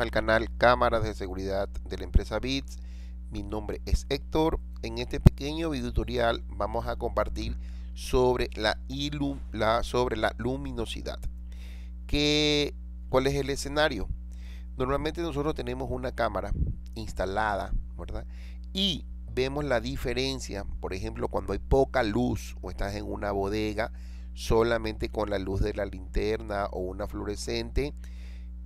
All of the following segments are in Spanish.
al canal Cámaras de Seguridad de la empresa BITS. Mi nombre es Héctor. En este pequeño video tutorial vamos a compartir sobre la, ilum sobre la luminosidad. que ¿Cuál es el escenario? Normalmente nosotros tenemos una cámara instalada, ¿verdad? Y vemos la diferencia, por ejemplo, cuando hay poca luz o estás en una bodega solamente con la luz de la linterna o una fluorescente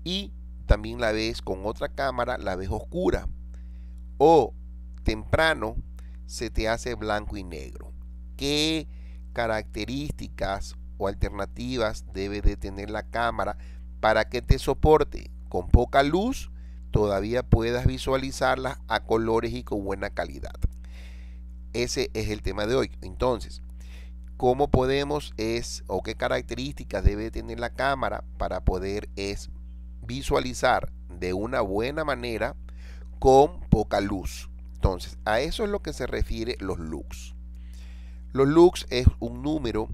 y también la ves con otra cámara, la ves oscura. O temprano se te hace blanco y negro. ¿Qué características o alternativas debe de tener la cámara para que te soporte con poca luz? todavía puedas visualizarlas a colores y con buena calidad. Ese es el tema de hoy. Entonces, ¿cómo podemos es o qué características debe tener la cámara para poder es visualizar de una buena manera con poca luz. Entonces, a eso es lo que se refiere los lux. Los lux es un número,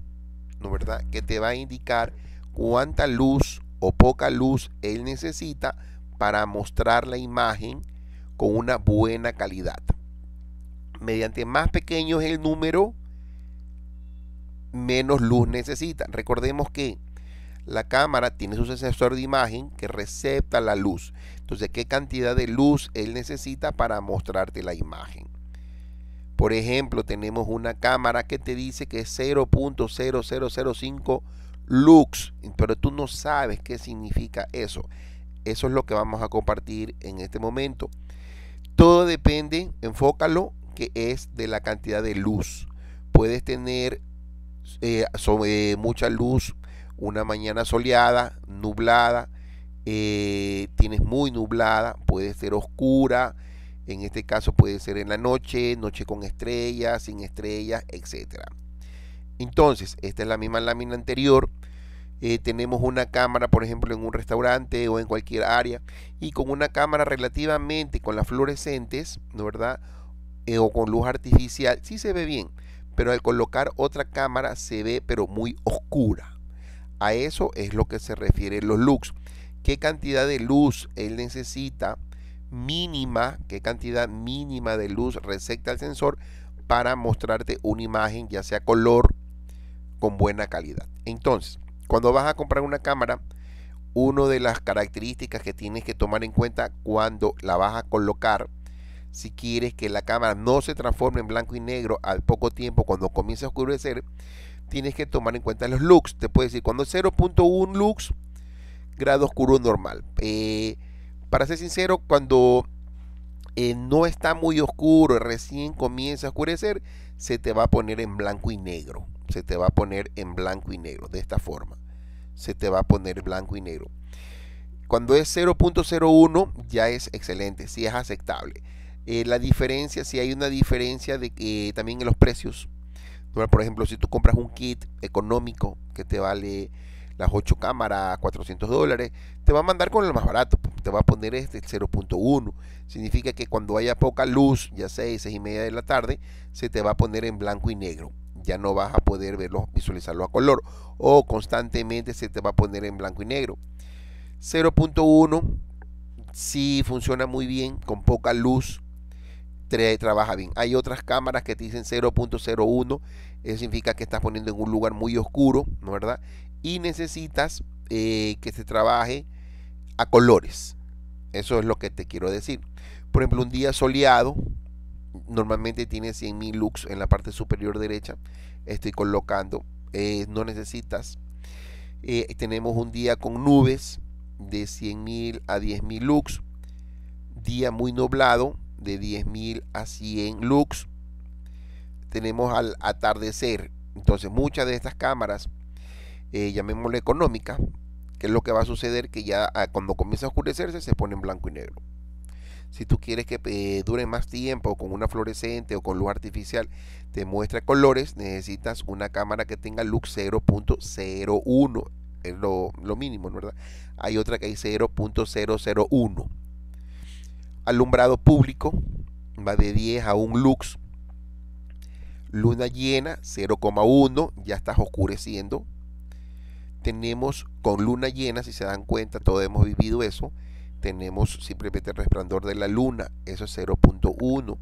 ¿no verdad?, que te va a indicar cuánta luz o poca luz él necesita para mostrar la imagen con una buena calidad. Mediante más pequeño es el número, menos luz necesita. Recordemos que la cámara tiene su sensor de imagen que recepta la luz. Entonces, ¿qué cantidad de luz él necesita para mostrarte la imagen? Por ejemplo, tenemos una cámara que te dice que es 0.0005 lux, pero tú no sabes qué significa eso. Eso es lo que vamos a compartir en este momento. Todo depende, enfócalo, que es de la cantidad de luz. Puedes tener eh, sobre eh, mucha luz una mañana soleada, nublada, eh, tienes muy nublada, puede ser oscura, en este caso puede ser en la noche, noche con estrellas, sin estrellas, etc. Entonces, esta es la misma lámina anterior. Eh, tenemos una cámara, por ejemplo, en un restaurante o en cualquier área, y con una cámara relativamente con las fluorescentes, ¿no verdad? Eh, o con luz artificial, sí se ve bien, pero al colocar otra cámara se ve pero muy oscura, a eso es lo que se refiere los lux. ¿Qué cantidad de luz él necesita? Mínima, qué cantidad mínima de luz receta el sensor para mostrarte una imagen, ya sea color, con buena calidad. Entonces, cuando vas a comprar una cámara, una de las características que tienes que tomar en cuenta cuando la vas a colocar, si quieres que la cámara no se transforme en blanco y negro al poco tiempo cuando comience a oscurecer, tienes que tomar en cuenta los lux. Te puede decir cuando es 0.1 lux, grado oscuro normal. Eh, para ser sincero, cuando eh, no está muy oscuro, recién comienza a oscurecer, se te va a poner en blanco y negro. Se te va a poner en blanco y negro, de esta forma. Se te va a poner blanco y negro. Cuando es 0.01 ya es excelente, si es aceptable. Eh, la diferencia, si hay una diferencia de que también en los precios, por ejemplo, si tú compras un kit económico que te vale las 8 cámaras, 400 dólares, te va a mandar con lo más barato, te va a poner este 0.1. Significa que cuando haya poca luz, ya 6, 6 y media de la tarde, se te va a poner en blanco y negro. Ya no vas a poder verlo, visualizarlo a color. O constantemente se te va a poner en blanco y negro. 0.1 si sí, funciona muy bien con poca luz trabaja bien. Hay otras cámaras que te dicen 0.01, eso significa que estás poniendo en un lugar muy oscuro, ¿no verdad? Y necesitas eh, que se trabaje a colores. Eso es lo que te quiero decir. Por ejemplo, un día soleado, normalmente tiene 100.000 lux en la parte superior derecha. Estoy colocando, eh, no necesitas. Eh, tenemos un día con nubes de 100.000 a 10.000 lux. Día muy nublado, de 10.000 a 100 lux tenemos al atardecer. Entonces muchas de estas cámaras, eh, llamémosle económica que es lo que va a suceder que ya ah, cuando comienza a oscurecerse se pone en blanco y negro. Si tú quieres que eh, dure más tiempo con una fluorescente o con luz artificial te muestra colores, necesitas una cámara que tenga lux 0.01, es lo, lo mínimo, ¿verdad? Hay otra que hay 0.001 alumbrado público, va de 10 a un lux. Luna llena, 0,1, ya estás oscureciendo. Tenemos con luna llena, si se dan cuenta, todos hemos vivido eso. Tenemos simplemente el resplandor de la luna, eso es 0.1.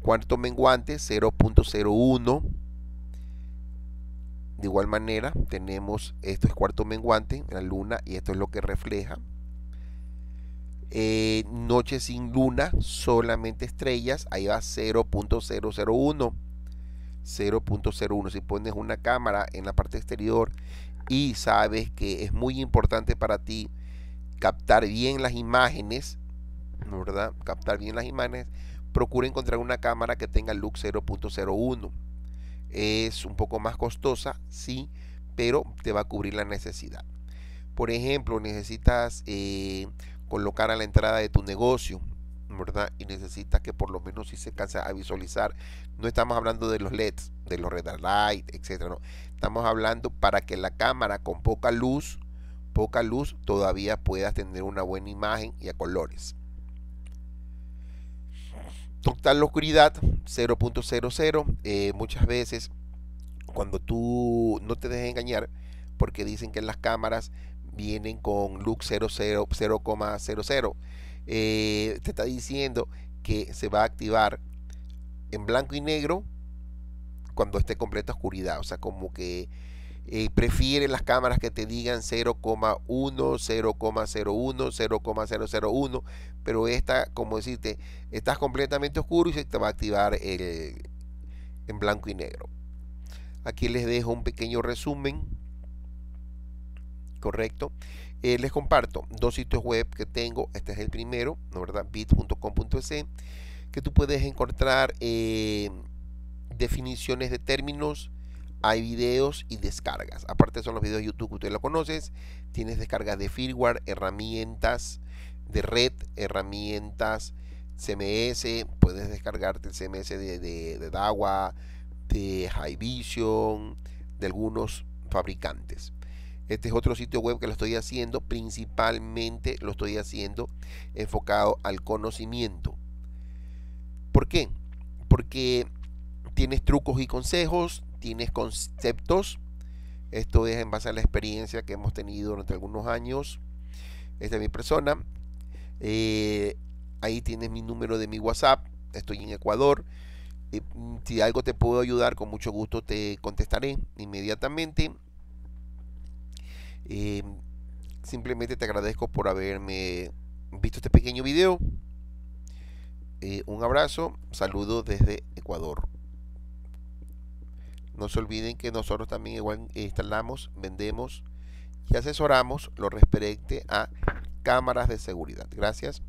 Cuarto menguante, 0.01. De igual manera, tenemos, esto es cuarto menguante, la luna, y esto es lo que refleja, eh, noche sin luna, solamente estrellas, ahí va 0.001. 0.01. Si pones una cámara en la parte exterior y sabes que es muy importante para ti captar bien las imágenes, ¿verdad? Captar bien las imágenes, procura encontrar una cámara que tenga Look 0.01. Es un poco más costosa, sí, pero te va a cubrir la necesidad. Por ejemplo, necesitas eh, colocar a la entrada de tu negocio, ¿verdad? Y necesitas que por lo menos si se cansa a visualizar. No estamos hablando de los LEDs, de los red light, etcétera, no. Estamos hablando para que la cámara con poca luz, poca luz, todavía puedas tener una buena imagen y a colores. Total oscuridad 0.00. Eh, muchas veces cuando tú no te dejes engañar, porque dicen que las cámaras vienen con look 0,00. Eh, te está diciendo que se va a activar en blanco y negro cuando esté completa oscuridad. O sea, como que eh, prefiere las cámaras que te digan 0,1, 0,01, 0,001. Pero esta, como decirte, estás completamente oscuro y se te va a activar el, en blanco y negro. Aquí les dejo un pequeño resumen correcto. Eh, les comparto dos sitios web que tengo. Este es el primero, ¿no verdad? bit.com.es, que tú puedes encontrar eh, definiciones de términos. Hay videos y descargas. Aparte son los videos de YouTube que tú lo conoces. Tienes descargas de firmware, herramientas de red, herramientas CMS. Puedes descargarte el CMS de, de, de DAWA, de High Vision, de algunos fabricantes. Este es otro sitio web que lo estoy haciendo, principalmente lo estoy haciendo enfocado al conocimiento. ¿Por qué? Porque tienes trucos y consejos, tienes conceptos. Esto es en base a la experiencia que hemos tenido durante algunos años. Esta es mi persona. Eh, ahí tienes mi número de mi WhatsApp. Estoy en Ecuador. Mm, si algo te puedo ayudar, con mucho gusto te contestaré inmediatamente. Eh, simplemente te agradezco por haberme visto este pequeño video. Eh, un abrazo, saludo desde Ecuador. No se olviden que nosotros también igual instalamos, vendemos y asesoramos lo referente a cámaras de seguridad. Gracias.